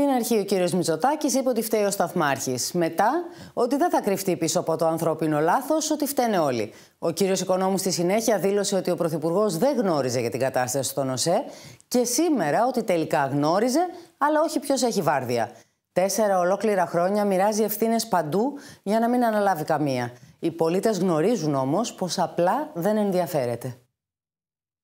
Στην αρχή ο κύριος Μητσοτάκης είπε ότι φταίει ο Σταθμάρχης. Μετά ότι δεν θα κρυφτεί πίσω από το ανθρώπινο λάθος, ότι φταίνε όλοι. Ο κύριος Οικονόμου στη συνέχεια δήλωσε ότι ο Πρωθυπουργός δεν γνώριζε για την κατάσταση στον ΟΣΕ και σήμερα ότι τελικά γνώριζε, αλλά όχι ποιος έχει βάρδια. Τέσσερα ολόκληρα χρόνια μοιράζει ευθύνες παντού για να μην αναλάβει καμία. Οι πολίτες γνωρίζουν όμως πως απλά δεν ενδιαφέρεται.